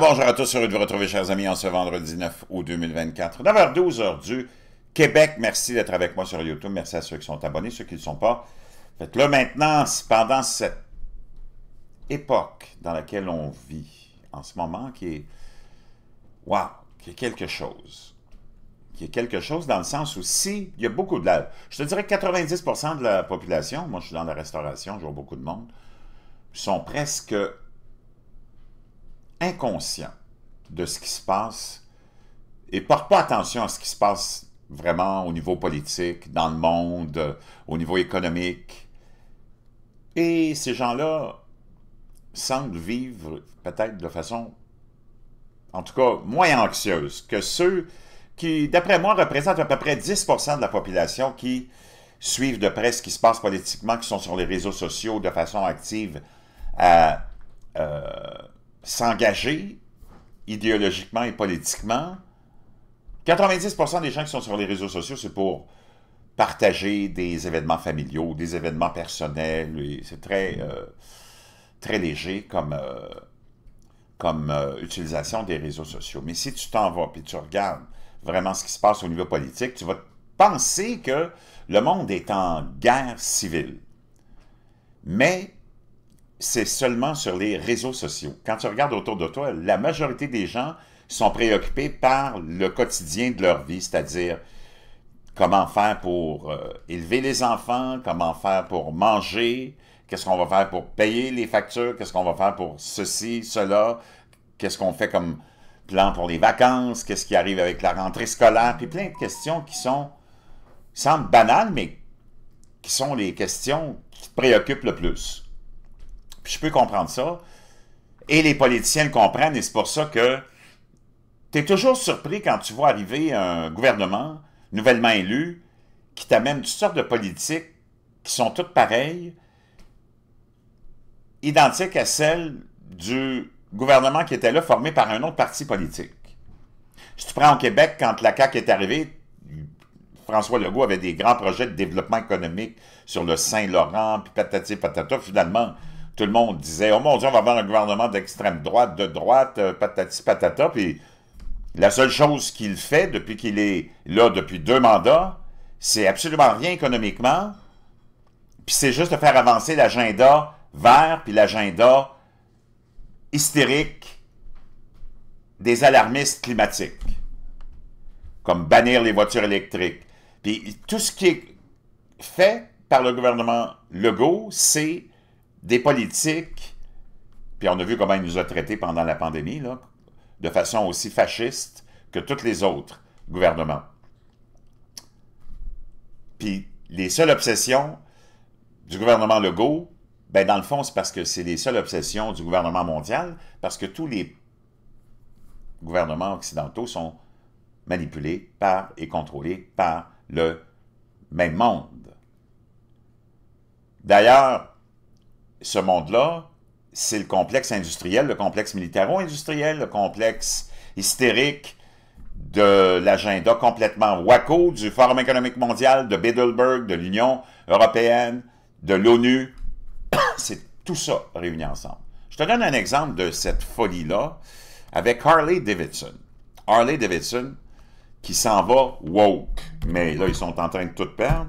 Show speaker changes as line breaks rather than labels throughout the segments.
bonjour à tous, heureux de vous retrouver, chers amis, en ce vendredi 9 août 2024, 9 12 heure du Québec. Merci d'être avec moi sur YouTube. Merci à ceux qui sont abonnés, ceux qui ne sont pas. Faites-le maintenant, pendant cette époque dans laquelle on vit en ce moment, qui est, waouh, qui est quelque chose. Qui est quelque chose dans le sens où si, il y a beaucoup de la, je te dirais 90% de la population, moi je suis dans la restauration, je vois beaucoup de monde, sont presque inconscient de ce qui se passe et porte pas attention à ce qui se passe vraiment au niveau politique, dans le monde, euh, au niveau économique. Et ces gens-là semblent vivre peut-être de façon, en tout cas, moins anxieuse que ceux qui, d'après moi, représentent à peu près 10 de la population qui suivent de près ce qui se passe politiquement, qui sont sur les réseaux sociaux de façon active à euh, s'engager idéologiquement et politiquement. 90% des gens qui sont sur les réseaux sociaux, c'est pour partager des événements familiaux, des événements personnels. C'est très, euh, très léger comme, euh, comme euh, utilisation des réseaux sociaux. Mais si tu t'en vas et tu regardes vraiment ce qui se passe au niveau politique, tu vas penser que le monde est en guerre civile. Mais c'est seulement sur les réseaux sociaux. Quand tu regardes autour de toi, la majorité des gens sont préoccupés par le quotidien de leur vie, c'est-à-dire comment faire pour euh, élever les enfants, comment faire pour manger, qu'est-ce qu'on va faire pour payer les factures, qu'est-ce qu'on va faire pour ceci, cela, qu'est-ce qu'on fait comme plan pour les vacances, qu'est-ce qui arrive avec la rentrée scolaire, puis plein de questions qui sont, semblent banales, mais qui sont les questions qui te préoccupent le plus. Puis je peux comprendre ça. Et les politiciens le comprennent, et c'est pour ça que tu es toujours surpris quand tu vois arriver un gouvernement nouvellement élu qui t'amène toutes sortes de politiques qui sont toutes pareilles, identiques à celles du gouvernement qui était là, formé par un autre parti politique. Si tu prends au Québec, quand la CAQ est arrivée, François Legault avait des grands projets de développement économique sur le Saint-Laurent, puis patati patata. Finalement, tout le monde disait Oh mon Dieu, on va avoir un gouvernement d'extrême droite, de droite, euh, patati patata. Puis la seule chose qu'il fait depuis qu'il est là, depuis deux mandats, c'est absolument rien économiquement. Puis c'est juste de faire avancer l'agenda vert, puis l'agenda hystérique des alarmistes climatiques, comme bannir les voitures électriques. Puis tout ce qui est fait par le gouvernement Legault, c'est des politiques, puis on a vu comment il nous a traités pendant la pandémie, de façon aussi fasciste que tous les autres gouvernements. Puis les seules obsessions du gouvernement Legault, ben dans le fond, c'est parce que c'est les seules obsessions du gouvernement mondial, parce que tous les gouvernements occidentaux sont manipulés par et contrôlés par le même monde. D'ailleurs, ce monde-là, c'est le complexe industriel, le complexe militaro-industriel, le complexe hystérique de l'agenda complètement waco du Forum économique mondial, de Biddleberg, de l'Union européenne, de l'ONU. C'est tout ça réuni ensemble. Je te donne un exemple de cette folie-là avec Harley Davidson. Harley Davidson qui s'en va woke, mais là, ils sont en train de tout perdre.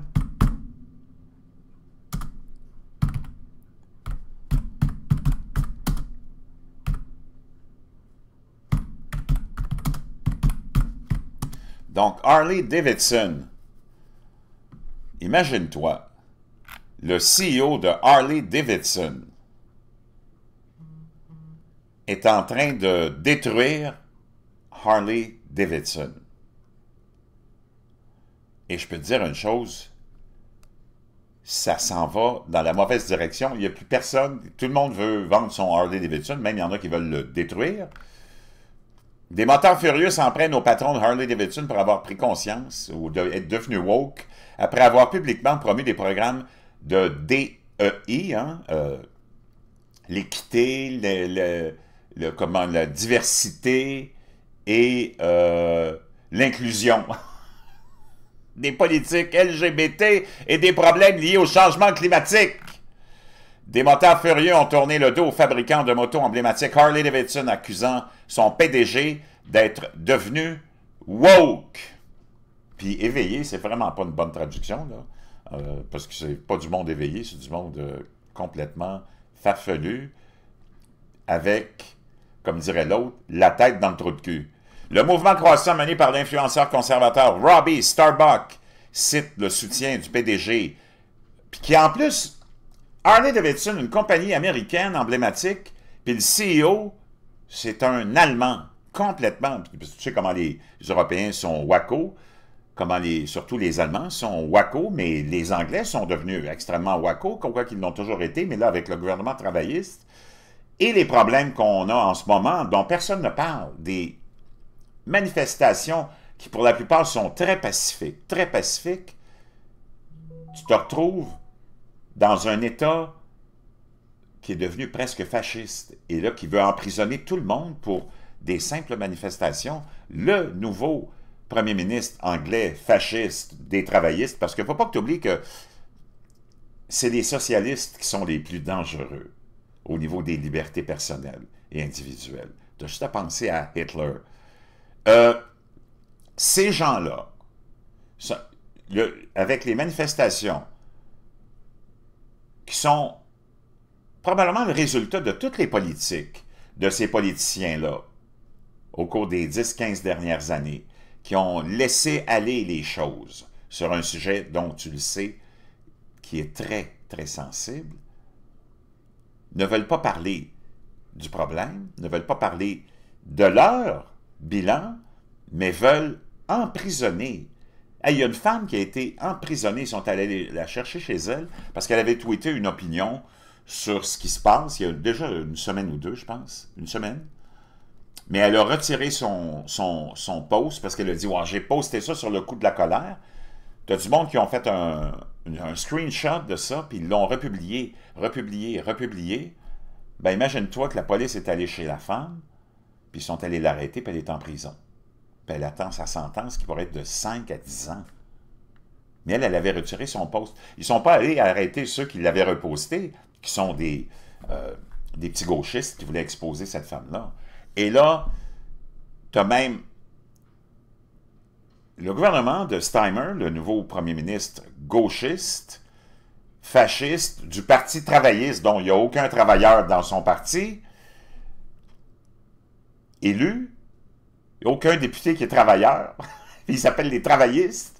Donc, Harley Davidson. Imagine-toi, le CEO de Harley Davidson est en train de détruire Harley Davidson. Et je peux te dire une chose, ça s'en va dans la mauvaise direction. Il n'y a plus personne, tout le monde veut vendre son Harley Davidson, même il y en a qui veulent le détruire. Des moteurs furieux s'en prennent au patron de Harley-Davidson pour avoir pris conscience ou être devenu woke après avoir publiquement promu des programmes de DEI, e hein, euh, l'équité, le, la diversité et euh, l'inclusion. des politiques LGBT et des problèmes liés au changement climatique. Des motards furieux ont tourné le dos au fabricant de motos emblématiques. Harley Davidson, accusant son PDG d'être devenu woke. Puis éveillé, c'est vraiment pas une bonne traduction, là, euh, parce que c'est pas du monde éveillé, c'est du monde euh, complètement farfelu, avec, comme dirait l'autre, la tête dans le trou de cul. Le mouvement croissant mené par l'influenceur conservateur Robbie Starbuck cite le soutien du PDG, qui en plus Harley Davidson, une compagnie américaine emblématique, puis le CEO, c'est un Allemand, complètement. tu sais comment les, Européens sont wacos, comment les, surtout les Allemands sont waco, mais les Anglais sont devenus extrêmement waco, quoi qu'ils l'ont toujours été, mais là, avec le gouvernement travailliste, et les problèmes qu'on a en ce moment, dont personne ne parle, des manifestations qui, pour la plupart, sont très pacifiques, très pacifiques, tu te retrouves dans un État qui est devenu presque fasciste et là qui veut emprisonner tout le monde pour des simples manifestations, le nouveau premier ministre anglais fasciste des travaillistes, parce qu'il ne faut pas que tu oublies que c'est les socialistes qui sont les plus dangereux au niveau des libertés personnelles et individuelles. Tu as juste à penser à Hitler. Euh, ces gens-là, avec les manifestations, qui sont probablement le résultat de toutes les politiques de ces politiciens-là au cours des 10-15 dernières années, qui ont laissé aller les choses sur un sujet dont tu le sais, qui est très, très sensible, ne veulent pas parler du problème, ne veulent pas parler de leur bilan, mais veulent emprisonner il y a une femme qui a été emprisonnée, ils sont allés la chercher chez elle parce qu'elle avait tweeté une opinion sur ce qui se passe il y a déjà une semaine ou deux, je pense, une semaine. Mais elle a retiré son, son, post parce qu'elle a dit J'ai posté ça sur le coup de la colère. Tu as du monde qui ont fait un, screenshot de ça, puis ils l'ont republié, republié, republié. Ben imagine-toi que la police est allée chez la femme, puis ils sont allés l'arrêter, puis elle est en prison. Ben, elle attend sa sentence qui pourrait être de 5 à 10 ans. Mais elle, elle avait retiré son poste. Ils ne sont pas allés arrêter ceux qui l'avaient reposté, qui sont des, euh, des petits gauchistes qui voulaient exposer cette femme-là. Et là, tu as même le gouvernement de Steimer, le nouveau premier ministre gauchiste, fasciste, du Parti travailliste, dont il n'y a aucun travailleur dans son parti, élu, aucun député qui est travailleur. Ils s'appellent les travaillistes.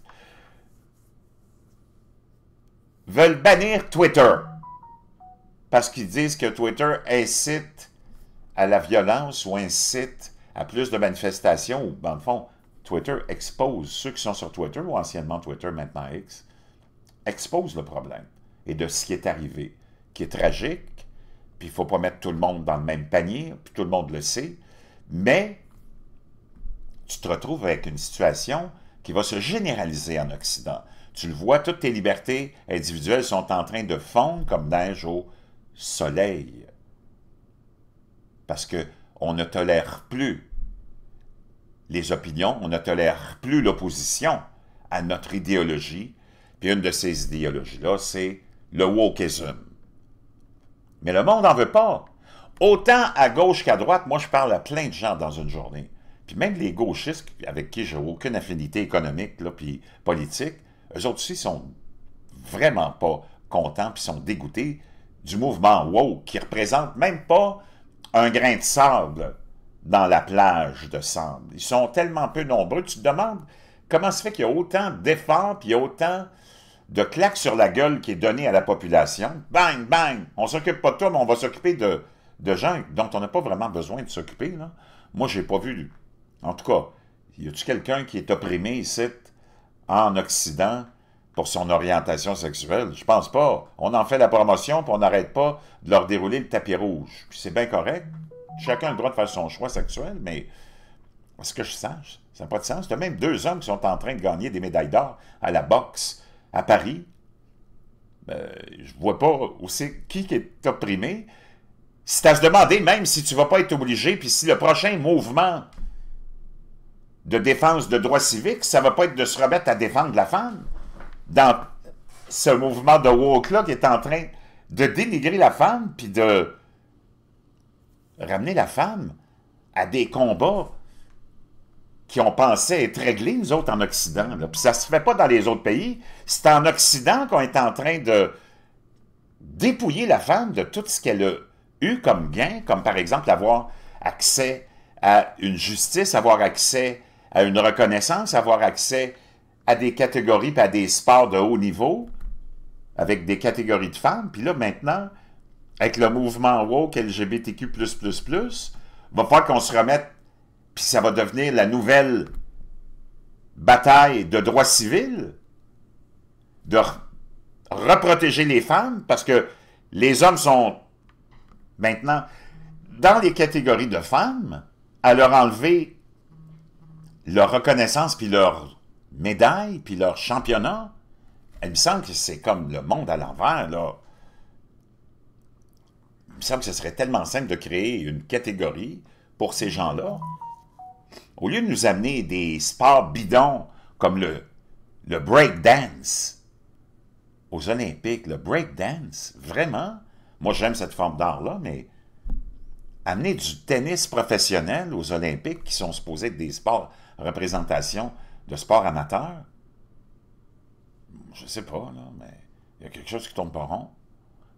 veulent bannir Twitter. Parce qu'ils disent que Twitter incite à la violence ou incite à plus de manifestations. dans le fond, Twitter expose ceux qui sont sur Twitter, ou anciennement Twitter, maintenant X, expose le problème et de ce qui est arrivé, qui est tragique, puis il ne faut pas mettre tout le monde dans le même panier, puis tout le monde le sait, mais tu te retrouves avec une situation qui va se généraliser en Occident. Tu le vois, toutes tes libertés individuelles sont en train de fondre comme neige au soleil. Parce que on ne tolère plus les opinions, on ne tolère plus l'opposition à notre idéologie. Puis une de ces idéologies-là, c'est le wokeism. Mais le monde n'en veut pas. Autant à gauche qu'à droite, moi je parle à plein de gens dans une journée même les gauchistes, avec qui j'ai aucune affinité économique, là, puis politique, eux autres aussi sont vraiment pas contents, puis sont dégoûtés du mouvement wow, qui représente même pas un grain de sable dans la plage de sable. Ils sont tellement peu nombreux, tu te demandes comment se fait qu'il y a autant d'efforts, puis autant de claques sur la gueule qui est donnée à la population. Bang, bang, on s'occupe pas de toi, mais on va s'occuper de, de gens dont on n'a pas vraiment besoin de s'occuper. Moi, j'ai pas vu en tout cas, y a t quelqu'un qui est opprimé ici en Occident pour son orientation sexuelle? Je pense pas. On en fait la promotion, puis on n'arrête pas de leur dérouler le tapis rouge. c'est bien correct. Chacun a le droit de faire son choix sexuel, mais ce que je sache, ça n'a pas de sens. y a même deux hommes qui sont en train de gagner des médailles d'or à la boxe à Paris. Je ben, je vois pas aussi qui est opprimé. C'est à se demander même si tu ne vas pas être obligé, puis si le prochain mouvement de défense de droits civiques, ça ne va pas être de se remettre à défendre la femme dans ce mouvement de woke-là qui est en train de dénigrer la femme puis de ramener la femme à des combats qui ont pensé être réglés, nous autres, en Occident. Puis ça ne se fait pas dans les autres pays. C'est en Occident qu'on est en train de dépouiller la femme de tout ce qu'elle a eu comme gain, comme par exemple avoir accès à une justice, avoir accès à une reconnaissance, avoir accès à des catégories, pas à des sports de haut niveau, avec des catégories de femmes. Puis là, maintenant, avec le mouvement woke LGBTQ++, va falloir qu'on se remette, puis ça va devenir la nouvelle bataille de droit civil, de reprotéger les femmes, parce que les hommes sont maintenant dans les catégories de femmes, à leur enlever leur reconnaissance, puis leur médaille, puis leur championnat, elle me semble que c'est comme le monde à l'envers, là. Il me semble que ce serait tellement simple de créer une catégorie pour ces gens-là. Au lieu de nous amener des sports bidons comme le, le breakdance aux Olympiques, le breakdance, vraiment, moi j'aime cette forme d'art-là, mais amener du tennis professionnel aux Olympiques qui sont supposés être des sports représentation de sport amateur? Je sais pas, là, mais il y a quelque chose qui tombe pas rond.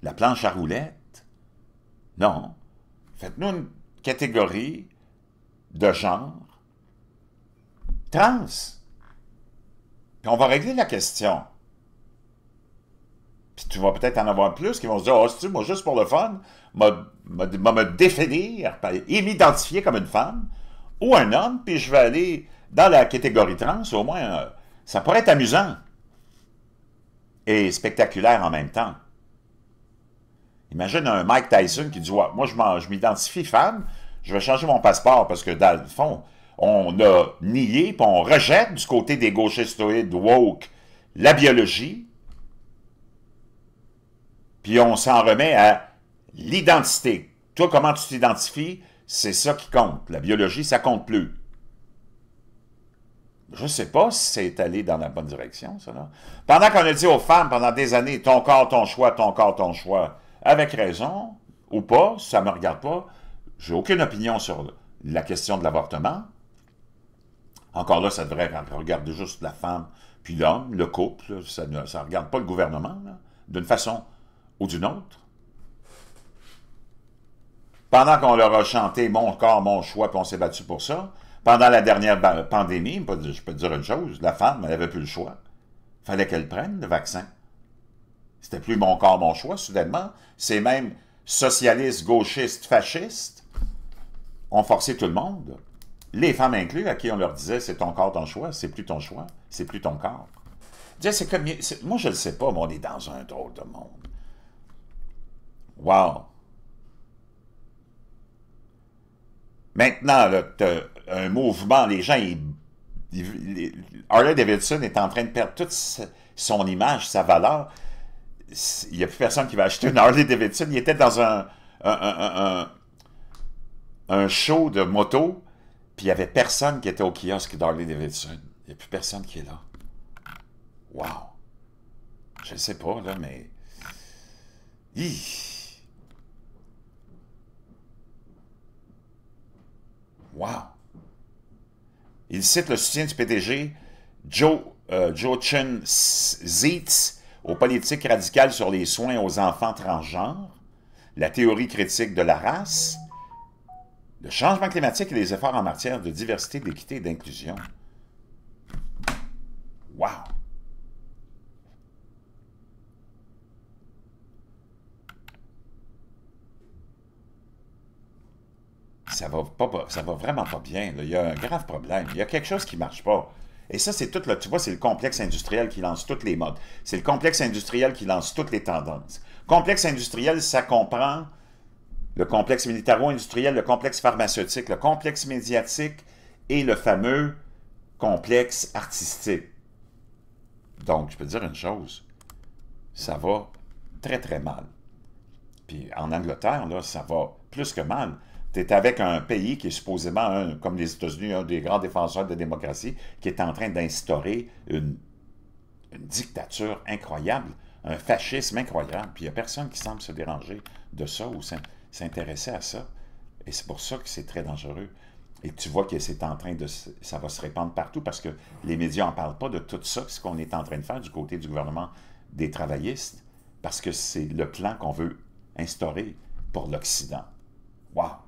La planche à roulettes? Non. Faites-nous une catégorie de genre trans. Puis on va régler la question. Puis tu vas peut-être en avoir plus qui vont se dire Ah, oh, tu moi, juste pour le fun, vais me définir, m'identifier comme une femme ou un homme, puis je vais aller dans la catégorie trans, au moins, euh, ça pourrait être amusant et spectaculaire en même temps. Imagine un Mike Tyson qui dit Moi, je m'identifie femme, je vais changer mon passeport parce que, dans le fond, on a nié puis on rejette du côté des gauchistoïdes woke la biologie, puis on s'en remet à l'identité. Toi, comment tu t'identifies, c'est ça qui compte. La biologie, ça compte plus. Je ne sais pas si c'est allé dans la bonne direction, cela. Pendant qu'on a dit aux femmes pendant des années, ton corps, ton choix, ton corps, ton choix, avec raison ou pas, ça ne me regarde pas, j'ai aucune opinion sur la question de l'avortement. Encore là, ça devrait regarder juste la femme, puis l'homme, le couple, ça ne regarde pas le gouvernement, d'une façon ou d'une autre. Pendant qu'on leur a chanté « Mon corps, mon choix », puis on s'est battu pour ça, pendant la dernière pandémie, je peux dire une chose, la femme, elle n'avait plus le choix. fallait qu'elle prenne le vaccin. C'était plus mon corps, mon choix, soudainement. Ces mêmes socialistes, gauchistes, fascistes ont forcé tout le monde, les femmes incluses, à qui on leur disait c'est ton corps, ton choix, c'est plus ton choix, c'est plus ton corps. comme, moi, je ne le sais pas, mais on est dans un drôle de monde. Wow! Maintenant, un mouvement, les gens, Harley Davidson est en train de perdre toute son image, sa valeur. Il n'y a plus personne qui va acheter une Harley Davidson. Il était dans un, un, show de moto, puis il n'y avait personne qui était au kiosque d'Harley Davidson. Il n'y a plus personne qui est là. Wow! Je ne sais pas, là, mais... Wow! Il cite le soutien du PTG, Joe, euh, Joe Chen Zietz aux politiques radicales sur les soins aux enfants transgenres, la théorie critique de la race, le changement climatique et les efforts en matière de diversité, d'équité et d'inclusion. Wow! ça va, va vraiment pas bien. Il y a un grave problème. Il y a quelque chose qui marche pas. Et ça, c'est tout, tu vois, c'est le complexe industriel qui lance toutes les modes. C'est le complexe industriel qui lance toutes les tendances. Complexe industriel, ça comprend le complexe militaro-industriel, le complexe pharmaceutique, le complexe médiatique et le fameux complexe artistique. Donc, je peux dire une chose, ça va très, très mal. Puis en Angleterre, là, ça va plus que mal tu es avec un pays qui est supposément, comme les États-Unis, un des grands défenseurs de la démocratie, qui est en train d'instaurer une, dictature incroyable, un fascisme incroyable. Puis il n'y a personne qui semble se déranger de ça ou s'intéresser à ça. Et c'est pour ça que c'est très dangereux. Et tu vois que c'est en train de... ça va se répandre partout parce que les médias n'en parlent pas de tout ça, ce qu'on est en train de faire du côté du gouvernement des travaillistes, parce que c'est le plan qu'on veut instaurer pour l'Occident. Waouh!